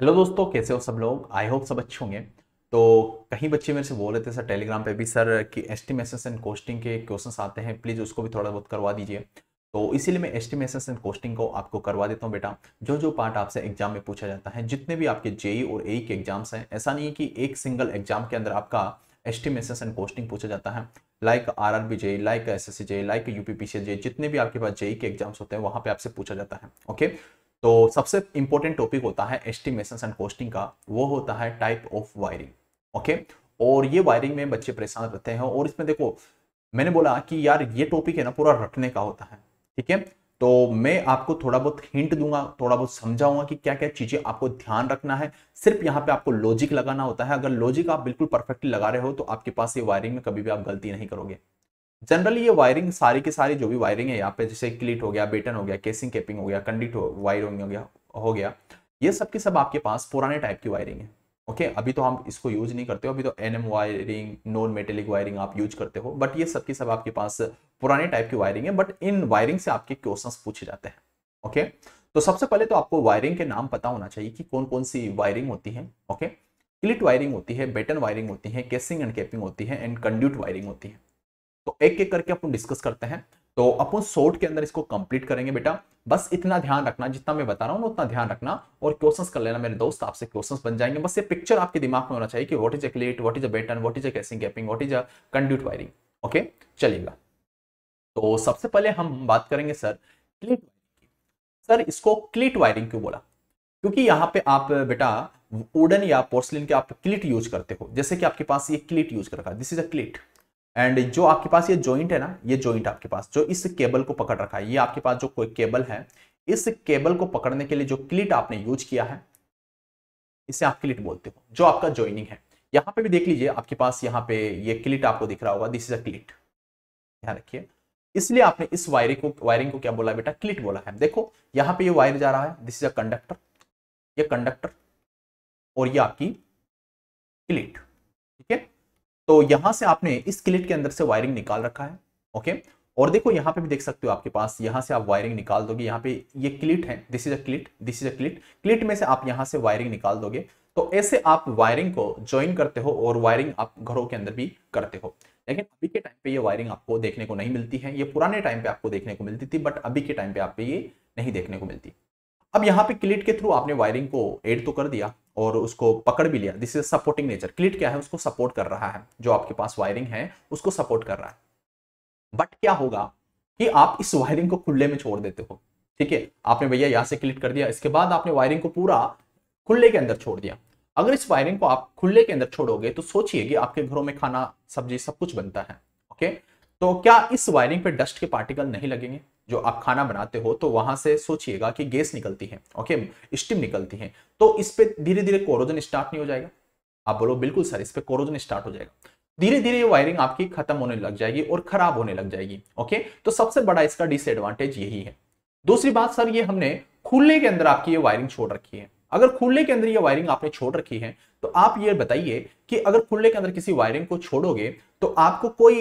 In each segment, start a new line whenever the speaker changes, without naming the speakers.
Hello दोस्तों कैसे हो सब लोग आई होप सब अच्छे होंगे तो कहीं बच्चे मेरे से बोल रहे थे सर टेलीग्राम पे भी सर कि एस्टिमेशन एंड कोस्टिंग के क्वेश्चंस आते हैं प्लीज़ उसको भी थोड़ा बहुत करवा दीजिए तो इसीलिए मैं एस्टिमेशन एंड कोस्टिंग को आपको करवा देता हूँ बेटा जो जो पार्ट आपसे एग्जाम में पूछा जाता है जितने भी आपके जेई e और ए e के एग्जाम्स हैं ऐसा नहीं है कि एक सिंगल एग्जाम के अंदर आपका एस्टिमेशन एंड कोस्टिंग पूछा जाता है like R R B J like S S C J like U P J जितने भी आपके पास जेई e के एग्जाम्स होते हैं वहाँ पे आपसे पूछा जाता है ओके तो सबसे इंपॉर्टेंट टॉपिक होता है एस्टिमेशन एंड कॉस्टिंग का वो होता है टाइप ऑफ वायरिंग ओके और ये वायरिंग में बच्चे परेशान रहते हैं और इसमें देखो मैंने बोला कि यार ये टॉपिक है ना पूरा रटने का होता है ठीक है तो मैं आपको थोड़ा बहुत हिंट दूंगा थोड़ा बहुत समझाऊंगा कि क्या क्या चीजें आपको ध्यान रखना है सिर्फ यहाँ पे आपको लॉजिक लगाना होता है अगर लॉजिक आप बिल्कुल परफेक्टली लगा रहे हो तो आपके पास ये वायरिंग में कभी भी आप गलती नहीं करोगे जनरली ये वायरिंग सारी की सारी जो भी वायरिंग है यहाँ पे जैसे क्लिट हो गया बेटन हो गया केसिंग केपिंग हो गया कंडिट हो वायरिंग हो गया हो गया ये सब की सब आपके पास पुराने टाइप की वायरिंग है ओके okay, अभी तो हम इसको यूज नहीं करते हो अभी तो M wiring non metallic wiring आप यूज करते हो बट ये सब की सब आपके पास पुराने टाइप की वायरिंग है बट इन वायरिंग से आपके क्वेश्चंस पूछे जाते हैं ओके okay? तो सबसे पहले तो आपको वायरिंग के नाम पता होना चाहिए कि कौन कौन सी वायरिंग होती है ओके okay? क्लिट वायरिंग होती है बेटन वायरिंग होती है केसिंग एंड कैपिंग होती है एंड कंड्यूट वायरिंग होती है तो एक एक करके अपन डिस्कस करते हैं तो अपन शोर्ट के अंदर इसको कंप्लीट करेंगे बेटा बस इतना ध्यान रखना जितना मैं बता रहा हूँ उतना ध्यान रखना और क्वेश्चंस कर लेना मेरे दोस्त आपसे क्वेश्चंस बन जाएंगे बस ये पिक्चर आपके दिमाग में होना चाहिए कि what is a cleat what is a batten what is a casing capping what is a conduit wiring okay चलेगा तो सबसे पहले हम बात करेंगे सर क्लेट सर इसको क्लिट वायरिंग क्यों बोला क्योंकि यहाँ पे आप बेटा वुडन या पोर्सलिन के आप क्लिट यूज करते हो जैसे कि आपके पास ये क्लिट यूज कर रखा this is a cleat and जो आपके पास ये जॉइंट है ना ये जॉइंट आपके पास जो इस केबल को पकड़ रखा है ये आपके पास जो कोई केबल है इस केबल को पकड़ने के लिए जो क्लिट आपने यूज किया है इसे आप क्लिट बोलते हो जो आपका ज्वाइनिंग है यहाँ पे भी देख लीजिए आपके पास यहाँ पे ये क्लिट आपको दिख रहा होगा दिस इज अ क्लिट ध्यान रखिए इसलिए आपने इस वायरिंग को वायरिंग को क्या बोला बेटा क्लिट बोला है देखो यहाँ पे ये वायर जा रहा है दिस इज अ कंडक्टर ये कंडक्टर और ये आपकी क्लिट तो यहां से आपने इस क्लिट के अंदर से वायरिंग निकाल रखा है ओके और देखो यहां पे भी देख सकते हो आपके पास यहां से आप वायरिंग निकाल दोगे यहाँ पे ये क्लिट है this is a cleat this is a cleat cleat में से आप यहां से वायरिंग निकाल दोगे तो ऐसे आप वायरिंग को ज्वाइन करते हो और वायरिंग आप घरों के अंदर भी करते हो लेकिन अभी के टाइम पे ये वायरिंग आपको देखने को नहीं मिलती है ये पुराने टाइम पे आपको देखने को मिलती थी बट अभी के टाइम पे आप ये नहीं देखने को मिलती अब यहाँ पे क्लिट के थ्रू आपने वायरिंग को एड तो कर दिया और उसको पकड़ भी लिया this is supporting nature cleat क्या है उसको सपोर्ट कर रहा है जो आपके पास वायरिंग है उसको सपोर्ट कर रहा है बट क्या होगा कि आप इस वायरिंग को खुले में छोड़ देते हो ठीक है आपने भैया यहाँ से क्लिट कर दिया इसके बाद आपने वायरिंग को पूरा खुले के अंदर छोड़ दिया अगर इस वायरिंग को आप खुले के अंदर छोड़ोगे तो सोचिए कि आपके घरों में खाना सब्जी सब कुछ बनता है ओके तो क्या इस वायरिंग पे डस्ट के पार्टिकल नहीं लगेंगे जो आप खाना बनाते हो तो वहां से सोचिएगा कि गैस निकलती है ओके स्टीम निकलती है तो इस पर धीरे धीरे कोरोजन स्टार्ट नहीं हो जाएगा आप बोलो बिल्कुल सर इस पर कोरोजन स्टार्ट हो जाएगा धीरे धीरे ये वायरिंग आपकी खत्म होने लग जाएगी और खराब होने लग जाएगी ओके तो सबसे बड़ा इसका डिसएडवांटेज यही है दूसरी बात सर ये हमने खुले के अंदर आपकी ये वायरिंग छोड़ रखी है अगर खुले के अंदर ये वायरिंग आपने छोड़ रखी है तो आप ये बताइए कि अगर खुले के अंदर किसी वायरिंग को छोड़ोगे तो आपको कोई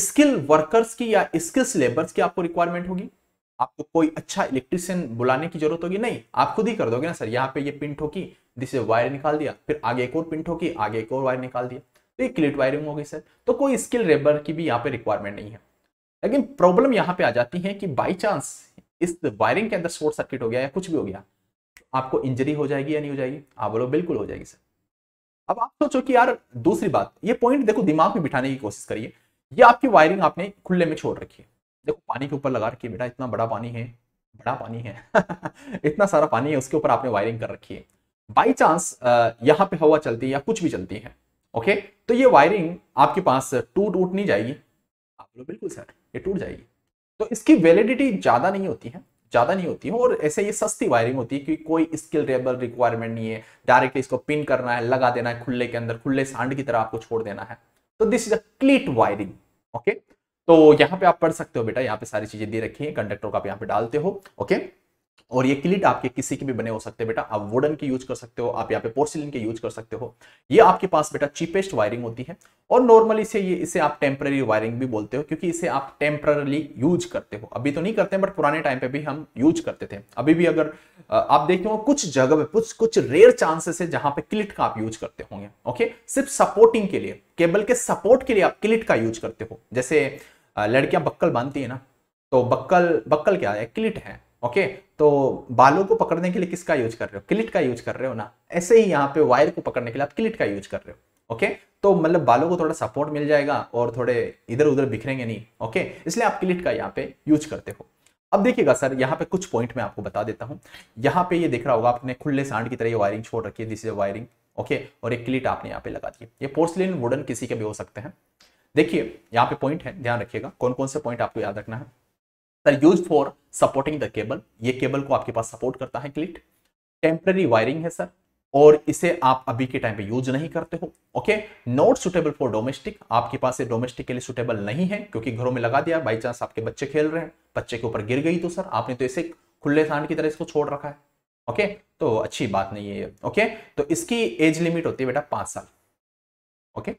स्किल वर्कर्स की या स्किल्स लेबर्स की आपको रिक्वायरमेंट होगी आपको कोई अच्छा इलेक्ट्रिशियन बुलाने की जरूरत होगी नहीं आप खुद ही कर दोगे ना सर यहाँ पे ये पिन ठोकी जिसे वायर निकाल दिया फिर आगे एक और पिन ठोकी आगे एक और वायर निकाल दिया तो ये क्लिट वायरिंग होगी सर तो कोई स्किल लेबर की भी यहाँ पे रिक्वायरमेंट नहीं है लेकिन प्रॉब्लम यहाँ पे आ जाती है कि बाई चांस इस वायरिंग के अंदर शॉर्ट सर्किट हो गया या कुछ भी हो गया आपको इंजरी हो जाएगी या नहीं हो जाएगी आप हाँ, बोलो बिल्कुल हो जाएगी सर अब आप सोचो कि यार दूसरी बात ये पॉइंट देखो दिमाग में बिठाने की कोशिश करिए ये आपकी वायरिंग आपने खुले में छोड़ रखी है देखो पानी के ऊपर लगा रखी है बेटा इतना बड़ा पानी है बड़ा पानी है इतना सारा पानी है उसके ऊपर आपने वायरिंग कर रखी है बाई चांस यहाँ पे हवा चलती है या कुछ भी चलती है ओके तो ये वायरिंग आपके पास टूट टूट नहीं जाएगी आप लोग बिल्कुल सर ये टूट जाएगी तो इसकी वैलिडिटी ज़्यादा नहीं होती है ज़्यादा नहीं होती है और ऐसे ये सस्ती वायरिंग होती है क्योंकि कोई स्किल रेबल रिक्वायरमेंट नहीं है डायरेक्टली इसको पिन करना है लगा देना है खुले के अंदर खुले सांड की तरह आपको छोड़ देना है तो this is a cleat wiring okay तो यहाँ पे आप पढ़ सकते हो बेटा यहाँ पे सारी चीजें दे रखी है कंडक्टर को आप यहाँ पे डालते हो ओके okay? और ये क्लिट आपके किसी के भी बने हो सकते हैं बेटा आप वुडन के यूज कर सकते हो आप यहाँ पे पोर्सिलिन के यूज कर सकते हो ये आपके पास बेटा चीपेस्ट वायरिंग होती है और नॉर्मली से ये इसे आप टेम्पररी वायरिंग भी बोलते हो क्योंकि इसे आप टेम्परली यूज करते हो अभी तो नहीं करते बट पुराने टाइम पे भी हम यूज करते थे अभी भी अगर आप देखें कुछ जगह पे कुछ कुछ रेयर चांसेस है जहां पे क्लिट का आप यूज करते होंगे ओके सिर्फ सपोर्टिंग के लिए केबल के सपोर्ट के लिए आप किलिट का यूज करते हो जैसे लड़कियां बक्कल बांधती है ना तो बक्कल बक्कल क्या है क्लिट है ओके तो बालों को पकड़ने के लिए किसका यूज कर रहे हो क्लिट का यूज कर रहे हो ना ऐसे ही यहाँ पे वायर को पकड़ने के लिए आप क्लिट का यूज कर रहे हो ओके तो मतलब बालों को थोड़ा सपोर्ट मिल जाएगा और थोड़े इधर उधर बिखरेंगे नहीं ओके इसलिए आप क्लिट का यहाँ पे यूज करते हो अब देखिएगा सर यहाँ पे कुछ पॉइंट मैं आपको बता देता हूँ यहाँ पे ये देख रहा होगा आपने खुले सांड की तरह ये वायरिंग छोड़ रखी है दिस इज वायरिंग ओके और एक क्लिट आपने यहाँ पे लगा दी ये पोर्सलिन वुडन किसी के भी हो सकते हैं देखिए यहाँ पे पॉइंट है ध्यान रखिएगा कौन कौन से पॉइंट आपको याद रखना है sir use for supporting the cable ये केबल को आपके पास सपोर्ट करता है क्लिट टेम्पररी वायरिंग है सर और इसे आप अभी के टाइम पे यूज नहीं करते हो okay not suitable for domestic आपके पास ये डोमेस्टिक के लिए सुटेबल नहीं है क्योंकि घरों में लगा दिया बाई चांस आपके बच्चे खेल रहे हैं बच्चे के ऊपर गिर गई तो सर आपने तो इसे खुले सांड की तरह इसको छोड़ रखा है ओके तो अच्छी बात नहीं है ये ओके तो इसकी एज लिमिट होती है बेटा पांच साल ओके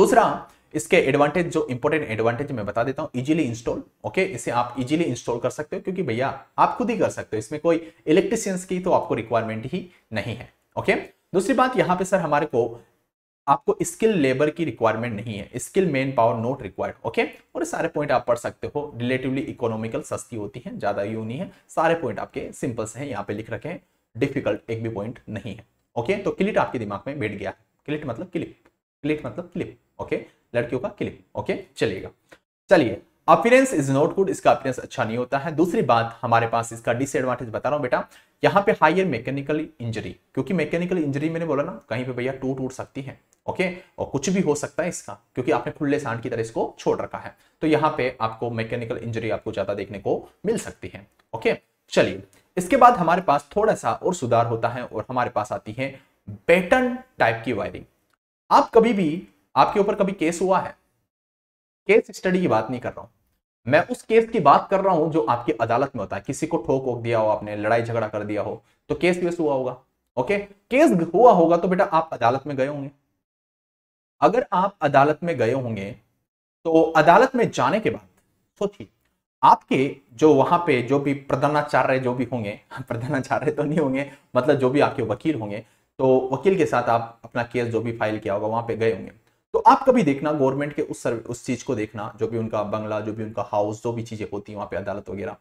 दूसरा इसके एडवांटेज जो इंपॉर्टेंट एडवांटेज मैं बता देता हूँ इजीली इंस्टॉल ओके इसे आप इजीली इंस्टॉल कर सकते हो क्योंकि भैया आप खुद ही कर सकते हो इसमें कोई इलेक्ट्रिशियंस की तो आपको रिक्वायरमेंट ही नहीं है ओके दूसरी बात यहाँ पे सर हमारे को आपको स्किल लेबर की रिक्वायरमेंट नहीं है skill man power not required okay और सारे पॉइंट आप पढ़ सकते हो रिलेटिवली इकोनॉमिकल सस्ती होती है ज्यादा यू नहीं है सारे पॉइंट आपके सिंपल से हैं यहाँ पे लिख रखे हैं डिफिकल्ट एक भी पॉइंट नहीं है ओके तो क्लिट आपके दिमाग में बैठ गया क्लिट मतलब क्लिप क्लिट मतलब क्लिप ओके लड़कियों का क्लिप ओके चलिएगा चलिए अपीरेंस इज नॉट गुड इसका अपीरेंस अच्छा नहीं होता है दूसरी बात हमारे पास इसका डिसएडवांटेज बता रहा हूँ बेटा यहाँ पे हाइयर मैकेनिकल इंजरी क्योंकि मैकेनिकल इंजरी मैंने बोला ना कहीं पे भैया टूट टूट सकती है ओके और कुछ भी हो सकता है इसका क्योंकि आपने खुले सांड की तरह इसको छोड़ रखा है तो यहाँ पे आपको मैकेनिकल इंजरी आपको ज्यादा देखने को मिल सकती है ओके चलिए इसके बाद हमारे पास थोड़ा सा और सुधार होता है और हमारे पास आती है पैटर्न टाइप की वायरिंग आप कभी भी आपके ऊपर कभी केस हुआ है केस स्टडी की बात नहीं कर रहा हूं मैं उस केस की बात कर रहा हूं जो आपकी अदालत में होता है किसी को ठोक ओक दिया हो आपने लड़ाई झगड़ा कर दिया हो तो केस केस हुआ होगा ओके केस हुआ होगा तो बेटा आप अदालत में गए होंगे अगर आप अदालत में गए होंगे तो अदालत में जाने के बाद सोचिए आपके जो वहां पे जो भी प्रधानाचार्य जो भी होंगे प्रधानाचार्य तो नहीं होंगे मतलब जो भी आपके वकील होंगे तो वकील के साथ आप अपना केस जो भी फाइल किया होगा वहां पे गए होंगे तो आप कभी देखना गवर्नमेंट के उस सर्वे उस चीज को देखना जो भी उनका बंगला जो भी उनका हाउस जो भी चीजें होती है वहां पे अदालत वगैरह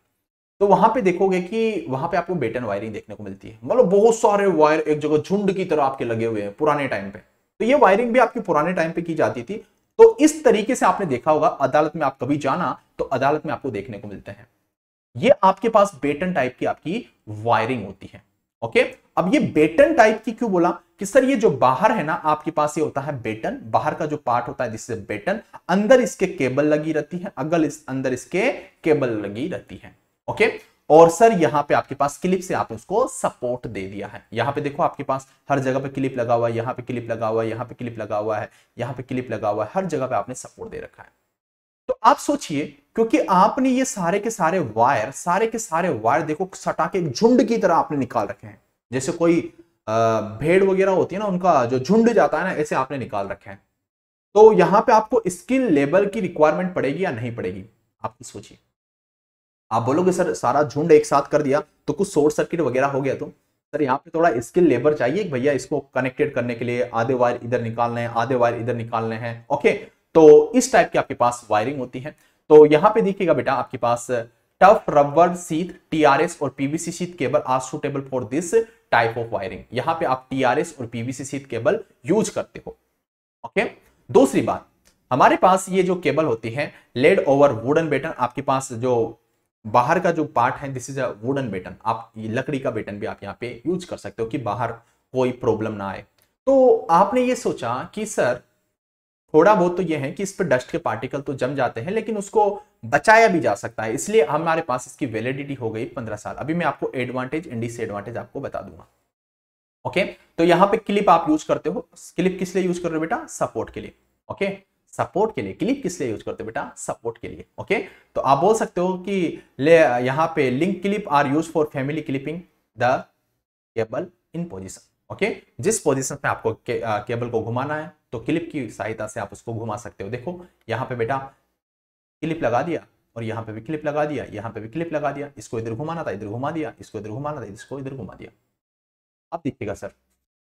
तो वहां पे देखोगे कि वहां पे आपको बेटन वायरिंग देखने को मिलती है मतलब बहुत सारे वायर एक जगह झुंड की तरह आपके लगे हुए हैं पुराने टाइम पे तो ये वायरिंग भी आपके पुराने टाइम पे की जाती थी तो इस तरीके से आपने देखा होगा अदालत में आप कभी जाना तो अदालत में आपको देखने को मिलते हैं ये आपके पास बेटन टाइप की आपकी वायरिंग होती है ओके अब ये बेटन टाइप की क्यों बोला कि सर ये जो बाहर है ना आपके पास ये होता है बेटन बाहर का जो पार्ट होता है जिससे बेटन अंदर इसके केबल लगी रहती है अगल इस अंदर इसके केबल लगी रहती है ओके और सर यहाँ पे आपके पास क्लिप से आपने उसको सपोर्ट दे दिया है यहाँ पे देखो आपके पास हर जगह पे क्लिप लगा हुआ है यहाँ पे क्लिप लगा हुआ है यहाँ पे क्लिप लगा हुआ है यहाँ पे क्लिप लगा हुआ है हर जगह पे आपने सपोर्ट दे रखा है तो आप सोचिए क्योंकि आपने ये सारे के सारे वायर सारे के सारे वायर देखो सटा के झुंड की तरह आपने निकाल रखे हैं जैसे कोई भेड़ वगैरह होती है ना उनका जो झुंड जाता है ना ऐसे आपने निकाल रखे हैं तो यहाँ पे आपको स्किल लेवल की रिक्वायरमेंट पड़ेगी या नहीं पड़ेगी आप सोचिए आप बोलोगे सर सारा झुंड एक साथ कर दिया तो कुछ शॉर्ट सर्किट वगैरह हो गया तो सर यहाँ पे थोड़ा स्किल लेबर चाहिए भैया इसको कनेक्टेड करने के लिए आधे वायर इधर निकालने हैं आधे वायर इधर निकालने हैं ओके तो इस टाइप की आपके पास वायरिंग होती है तो यहाँ पे देखिएगा बेटा आपके पास टफ रबर सीथ टीआरएस और PVC sheath cable are suitable for this type of wiring यहां पे आप टीआरएस और पीवीसी सीथ केबल यूज करते हो ओके दूसरी बात हमारे पास ये जो केबल होती है लेड ओवर वुडन बेटन आपके पास जो बाहर का जो पार्ट है this is a wooden batten आप लकड़ी का बेटन भी आप यहाँ पे यूज कर सकते हो कि बाहर कोई प्रॉब्लम ना आए तो आपने ये सोचा कि सर थोड़ा बहुत तो ये है कि इस पर डस्ट के पार्टिकल तो जम जाते हैं लेकिन उसको बचाया भी जा सकता है इसलिए हमारे पास इसकी वैलिडिटी हो गई पंद्रह साल अभी मैं आपको एडवांटेज एंड डिसएडवांटेज आपको बता दूंगा ओके तो यहां पे क्लिप आप यूज करते हो क्लिप किस लिए यूज कर रहे हो बेटा सपोर्ट के लिए ओके सपोर्ट के लिए क्लिप किस लिए यूज करते हो बेटा सपोर्ट के लिए ओके तो आप बोल सकते हो कि ले यहाँ पे link clip are use for firmly clipping the cable in position okay जिस पोजिशन पे आपको के, आ, केबल को घुमाना है तो क्लिप की सहायता से आप उसको घुमा सकते हो देखो यहाँ पे बेटा क्लिप लगा दिया और यहाँ पे भी क्लिप लगा दिया यहाँ पे भी क्लिप लगा दिया इसको इधर घुमाना था इधर घुमा दिया इसको इधर घुमाना था इसको इधर घुमा दिया आप देखिएगा सर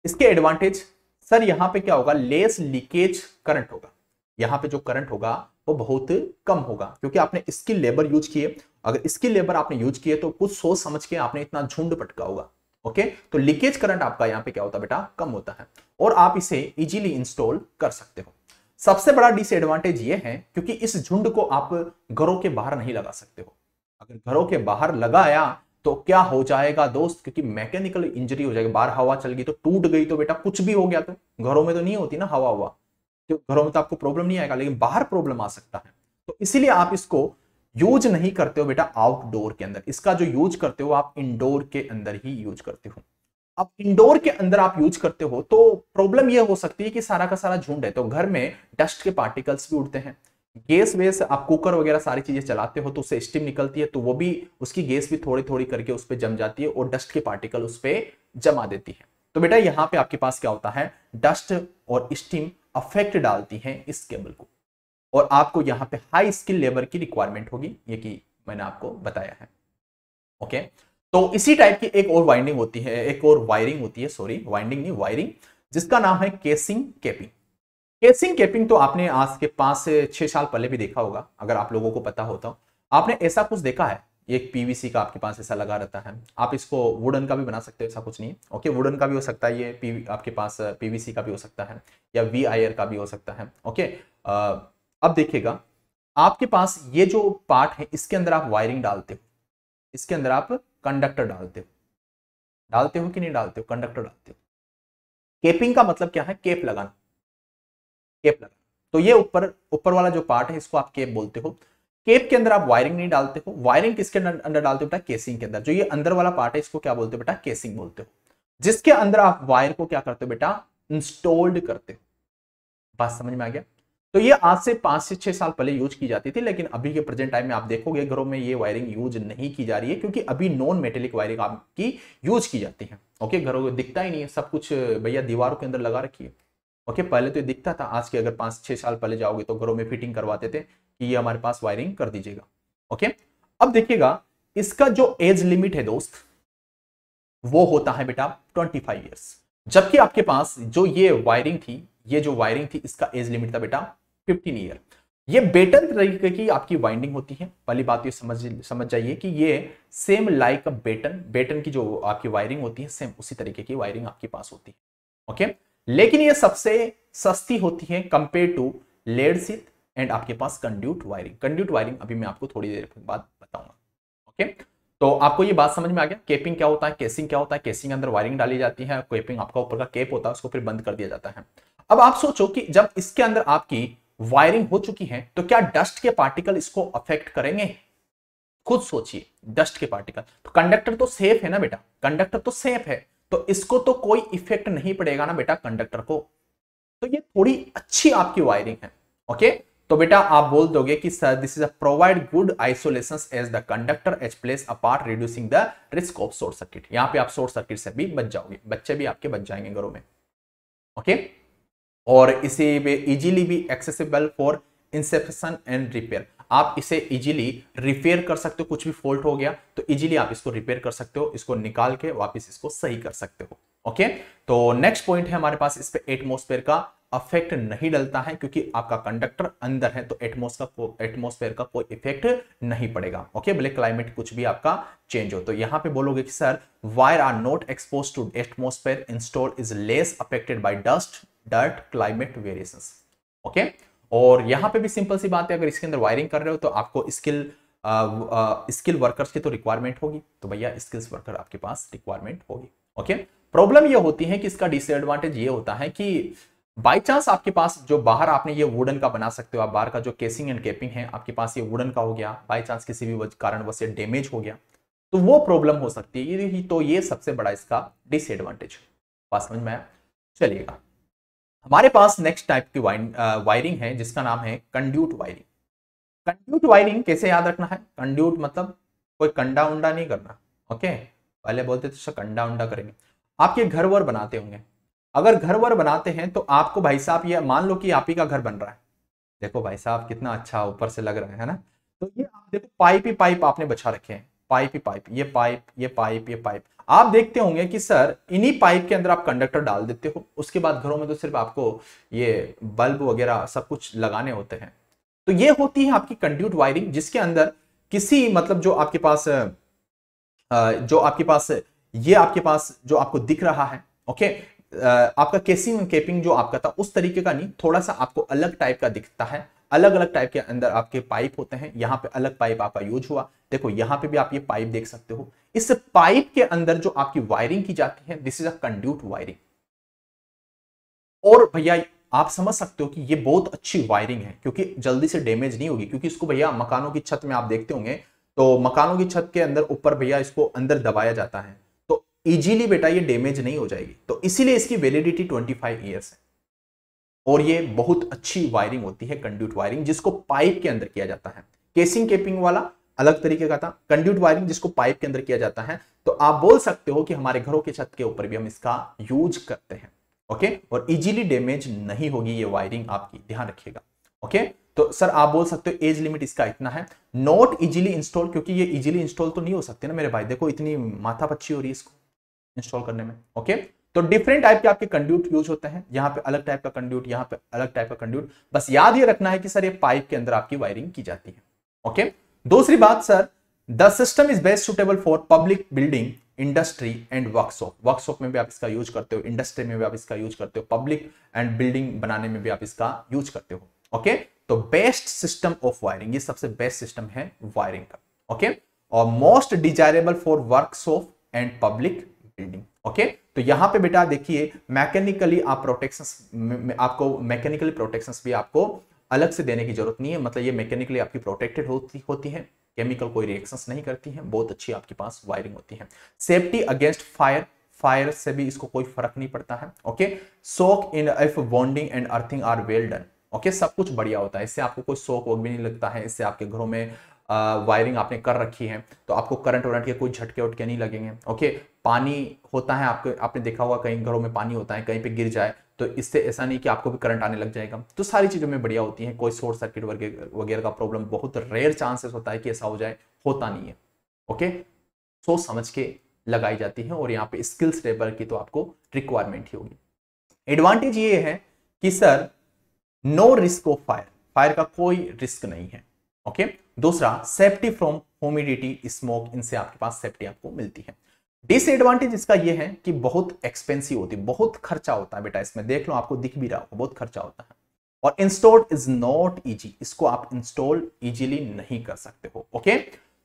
इसके एडवांटेज सर यहाँ पे क्या होगा लेस लीकेज करंट होगा यहाँ पे जो करंट होगा वो बहुत कम होगा क्योंकि आपने स्किल लेबर यूज किए अगर स्किल लेबर आपने यूज किए तो कुछ सोच समझ के आपने इतना झुंड पटका होगा ओके तो लीकेज करंट आपका यहाँ पे क्या होता बेटा कम होता है और आप इसे इजीली इंस्टॉल कर सकते हो सबसे बड़ा डिसएडवांटेज ये है क्योंकि इस झुंड को आप घरों के बाहर नहीं लगा सकते हो अगर घरों के बाहर लगाया तो क्या हो जाएगा दोस्त क्योंकि मैकेनिकल इंजरी हो जाएगी बाहर हवा चल गई तो टूट गई तो बेटा कुछ भी हो गया तो घरों में तो नहीं होती ना हवा हुआ तो घरों में तो आपको प्रॉब्लम नहीं आएगा लेकिन बाहर प्रॉब्लम आ सकता है तो इसीलिए आप इसको यूज नहीं करते हो बेटा आउटडोर के अंदर इसका जो यूज करते हो आप इनडोर के अंदर ही यूज करते हो आप इंडोर के अंदर आप यूज करते हो तो प्रॉब्लम यह हो सकती है कि सारा का सारा झुंड है तो घर में डस्ट के पार्टिकल्स भी उड़ते हैं गैस वेस आप कुकर वगैरह सारी चीजें चलाते हो तो उससे स्टीम निकलती है तो वो भी उसकी गैस भी थोड़ी थोड़ी करके उस पर जम जाती है और डस्ट के पार्टिकल उस पर जमा देती है तो बेटा यहाँ पे आपके पास क्या होता है डस्ट और स्टीम अफेक्ट डालती है इस केबल को और आपको यहाँ पे हाई स्किल लेबर की रिक्वायरमेंट होगी ये कि मैंने आपको बताया है ओके okay? तो इसी टाइप की एक और वाइंडिंग होती है एक और वायरिंग होती है सॉरी वाइंडिंग नहीं वायरिंग जिसका नाम है केसिंग कैपिंग केसिंग कैपिंग तो आपने आज के पांच से छह साल पहले भी देखा होगा अगर आप लोगों को पता होता तो। आपने ऐसा कुछ देखा है एक पीवीसी का आपके पास ऐसा लगा रहता है आप इसको वुडन का भी बना सकते हो ऐसा कुछ नहीं ओके वुडन का भी हो सकता है ये आपके पास पीवीसी का भी हो सकता है या वी आई का भी हो सकता है ओके अब देखिएगा आपके पास ये जो पार्ट है इसके अंदर आप वायरिंग डालते हो इसके अंदर आप कंडक्टर डालते हो डालते हो कि नहीं डालते हो कंडक्टर डालते हो केपिंग का मतलब क्या है केप लगाना केप लगाना तो ये ऊपर ऊपर वाला जो पार्ट है इसको आप केप बोलते हो केप के अंदर आप वायरिंग नहीं डालते हो वायरिंग किसके अंदर डालते हो बेटा केसिंग के अंदर जो ये अंदर वाला पार्ट है इसको क्या बोलते हो बेटा केसिंग बोलते हो जिसके अंदर आप वायर को क्या करते हो बेटा इंस्टॉल्ड करते हो बात समझ में आ गया तो ये आज से पांच से छह साल पहले यूज की जाती थी लेकिन अभी के प्रेजेंट टाइम में आप देखोगे घरों में ये वायरिंग यूज नहीं की जा रही है क्योंकि अभी नॉन मेटेलिक वायरिंग आपकी यूज की जाती है ओके घरों में दिखता ही नहीं है सब कुछ भैया दीवारों के अंदर लगा रखी है ओके पहले तो दिखता था आज के अगर पांच छह साल पहले जाओगे तो घरों में फिटिंग करवाते थे कि ये हमारे पास वायरिंग कर दीजिएगा ओके अब देखिएगा इसका जो एज लिमिट है दोस्त वो होता है बेटा ट्वेंटी फाइव ईयर्स जबकि आपके पास जो ये वायरिंग थी ये जो वायरिंग थी इसका एज लिमिट था बेटा फिफ्टीन ईयर ये बेटर तरीके की आपकी वाइंडिंग होती है पहली बात ये समझ समझ जाइए कि ये same like a batten batten की जो आपकी वायरिंग होती है सेम उसी तरीके की वायरिंग आपके पास होती है ओके लेकिन ये सबसे सस्ती होती है compare to lead sheath and आपके पास कंड्यूट वायरिंग कंड्यूट वायरिंग अभी मैं आपको थोड़ी देर बाद बताऊंगा ओके तो आपको ये बात समझ में आ गया केपिंग क्या होता है केसिंग क्या होता है केसिंग के अंदर वायरिंग डाली जाती है केपिंग आपका ऊपर का केप होता है उसको फिर बंद कर दिया जाता है अब आप सोचो कि जब इसके अंदर आपकी वायरिंग हो चुकी है तो क्या डस्ट के पार्टिकल इसको अफेक्ट करेंगे खुद सोचिए डस्ट के पार्टिकल तो कंडक्टर तो सेफ है ना बेटा कंडक्टर तो सेफ है तो इसको तो कोई इफेक्ट नहीं पड़ेगा ना बेटा कंडक्टर को तो ये थोड़ी अच्छी आपकी वायरिंग है ओके तो बेटा आप बोल दोगे कि sir this is a provide good isolation as the conductor as place a part reducing the risk of short circuit यहाँ पे आप शोर्ट सर्किट से भी बच जाओगे बच्चे भी आपके बच जाएंगे घरों में ओके okay? और इसे इजीली भी accessible for inception and repair आप इसे इजीली रिपेयर कर सकते हो कुछ भी फॉल्ट हो गया तो इजीली आप इसको रिपेयर कर सकते हो इसको निकाल के वापस इसको सही कर सकते हो ओके तो नेक्स्ट पॉइंट है हमारे पास इस पे एटमोस्फेयर का अफेक्ट नहीं डलता है क्योंकि आपका कंडक्टर अंदर है तो एटमोस का एटमोस्फेयर का कोई इफेक्ट नहीं पड़ेगा ओके भले क्लाइमेट कुछ भी आपका चेंज हो तो यहां पे बोलोगे कि sir wire are not expose to atmosphere install is less affected by dust dirt climate variation okay और यहाँ पे भी सिंपल सी बात है अगर इसके अंदर वायरिंग कर रहे हो तो आपको स्किल स्किल वर्कर्स की तो रिक्वायरमेंट होगी तो भैया स्किल्स वर्कर आपके पास रिक्वायरमेंट होगी ओके प्रॉब्लम ये होती है कि इसका डिसएडवांटेज ये होता है कि बाई चांस आपके पास जो बाहर आपने ये वुडन का बना सकते हो आप बाहर का जो केसिंग एंड कैपिंग है आपके पास ये वुडन का हो गया बाई चांस किसी भी कारण वजह से डैमेज हो गया तो वो प्रॉब्लम हो सकती है तो ये सबसे बड़ा इसका डिसएडवांटेज बात समझ में चलिएगा हमारे पास नेक्स्ट टाइप की वायरिंग uh, है जिसका नाम है कंड्यूट वायरिंग कंड्यूट वायरिंग कैसे याद रखना है कंड्यूट मतलब कोई कंडा उंडा नहीं करना ओके पहले बोलते थे अच्छा, कंडा उंडा करेंगे आपके घर वर बनाते होंगे अगर घर वर बनाते हैं तो आपको भाई साहब ये मान लो कि आप ही का घर बन रहा है देखो भाई साहब कितना अच्छा ऊपर से लग रहा है ना तो ये आप देखो पाइप ही पाइप आपने बचा रखे हैं पाइप ही पाइप ये पाइप ये पाइप ये पाइप आप देखते होंगे कि सर इन्हीं पाइप के अंदर आप कंडक्टर डाल देते हो उसके बाद घरों में तो सिर्फ आपको ये बल्ब वगैरह सब कुछ लगाने होते हैं तो ये होती है आपकी कंड्यूट वायरिंग जिसके अंदर किसी मतलब जो आपके पास जो आपके पास ये आपके पास जो आपको दिख रहा है ओके आपका केसिंग केपिंग जो आपका था उस तरीके का नहीं थोड़ा सा आपको अलग टाइप का दिखता है अलग अलग टाइप के अंदर आपके पाइप होते हैं यहाँ पे अलग पाइप आपका यूज हुआ देखो यहाँ पे भी आप ये पाइप देख सकते हो इस पाइप के अंदर जो आपकी वायरिंग की जाती है this is a conduit wiring और भैया आप समझ सकते हो कि ये बहुत अच्छी वायरिंग है क्योंकि जल्दी से डैमेज नहीं होगी क्योंकि इसको भैया मकानों की छत में आप देखते होंगे तो मकानों की छत के अंदर ऊपर भैया इसको अंदर दबाया जाता है तो इजीली बेटा ये डैमेज नहीं हो जाएगी तो इसीलिए इसकी वैलिडिटी 25 इयर्स है और ये बहुत अच्छी वायरिंग होती है कंड्यूट वायरिंग जिसको पाइप के अंदर किया जाता है केसिंग केपिंग वाला अलग तरीके का था कंड्यूट वायरिंग जिसको पाइप के अंदर किया जाता है तो आप बोल सकते हो कि हमारे घरों के छत के ऊपर भी हम इसका यूज करते हैं ओके और इजीली डैमेज नहीं होगी ये वायरिंग आपकी ध्यान रखिएगा ओके तो सर आप बोल सकते हो एज लिमिट इसका इतना है नॉट इजीली इंस्टॉल क्योंकि ये इजीली इंस्टॉल तो नहीं हो सकते ना मेरे भाई देखो इतनी माथा पच्ची हो रही है इसको इंस्टॉल करने में ओके तो डिफरेंट टाइप के आपके कंड्यूट यूज होते हैं यहाँ पे अलग टाइप का कंड्यूट यहाँ पे अलग टाइप का कंड्यूट बस याद ये रखना है कि सर ये पाइप के अंदर आपकी वायरिंग की जाती है ओके दूसरी बात sir the system is best suitable for public building industry and workshop workshop में भी आप इसका यूज करते हो इंडस्ट्री में भी आप इसका यूज करते हो पब्लिक एंड बिल्डिंग बनाने में भी आप इसका यूज करते हो ओके तो बेस्ट सिस्टम ऑफ वायरिंग ये सबसे बेस्ट सिस्टम है वायरिंग का ओके और most desirable for workshop and public building okay तो यहां पे बेटा देखिए मैकेनिकली आप प्रोटेक्शन आपको मैकेनिकली प्रोटेक्शन भी आपको अलग से देने की जरूरत नहीं है मतलब ये मैकेनिकली आपकी प्रोटेक्टेड होती होती है केमिकल कोई रिएक्शंस नहीं करती है बहुत अच्छी आपके पास वायरिंग होती है सेफ्टी अगेंस्ट फायर फायर से भी इसको कोई फर्क नहीं पड़ता है okay soak in if bonding and earthing are well done okay सब कुछ बढ़िया होता है इससे आपको कोई सोक वोक भी नहीं लगता है इससे आपके घरों में वायरिंग आपने कर रखी है तो आपको करंट वरंट के कोई झटके उटके नहीं लगेंगे ओके पानी होता है आपको आपने देखा होगा कहीं घरों में पानी होता है कहीं पे गिर जाए तो इससे ऐसा नहीं कि आपको भी करंट आने लग जाएगा तो सारी चीज़ों में बढ़िया होती है कोई शॉर्ट सर्किट वगैरह का प्रॉब्लम बहुत रेयर चांसेस होता है कि ऐसा हो जाए होता नहीं है ओके सोच समझ के लगाई जाती है और यहाँ पे स्किल्स लेबर की तो आपको रिक्वायरमेंट ही होगी एडवांटेज ये है कि sir no risk of fire fire का कोई रिस्क नहीं है ओके दूसरा सेफ्टी फ्रॉम होमिडिटी स्मोक इनसे आपके पास सेफ्टी आपको मिलती है डिसएडवांटेज इसका यह है कि बहुत एक्सपेंसिव होती है बहुत खर्चा होता है बेटा इसमें देख लो आपको दिख भी रहा होगा बहुत खर्चा होता है और इंस्टॉल इज नॉट इजी इसको आप इंस्टॉल इजीली नहीं कर सकते हो ओके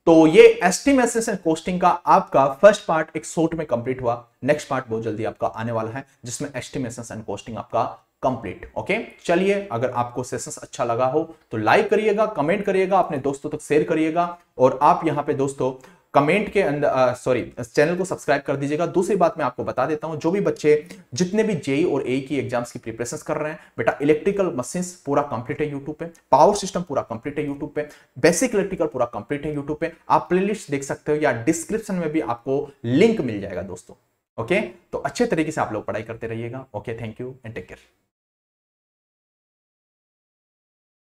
तो ये एस्टिमेशन कोस्टिंग का आपका फर्स्ट पार्ट एक शॉर्ट में कंप्लीट हुआ नेक्स्ट पार्ट बहुत जल्दी आपका आने वाला है जिसमें एस्टिमेशन एंड कोस्टिंग आपका कंप्लीट ओके चलिए अगर आपको सेशंस अच्छा लगा हो तो लाइक करिएगा कमेंट करिएगा अपने दोस्तों तक शेयर करिएगा और आप यहाँ पे दोस्तों कमेंट के अंदर सॉरी चैनल को सब्सक्राइब कर दीजिएगा दूसरी बात मैं आपको बता देता हूं जो भी बच्चे जितने भी जेई e और ए e की एग्जाम्स की प्रिपरेशन कर रहे हैं बेटा इलेक्ट्रिकल मशीन पूरा कंप्लीट है यूट्यूब पे पावर सिस्टम पूरा कंप्लीट है यूट्यूब पे बेसिक इलेक्ट्रिकल पूरा कंप्लीट है यूट्यूब पे आप प्ले देख सकते हो या डिस्क्रिप्शन में भी आपको लिंक मिल जाएगा दोस्तों ओके तो अच्छे तरीके से आप लोग पढ़ाई करते रहिएगा okay thank you and take care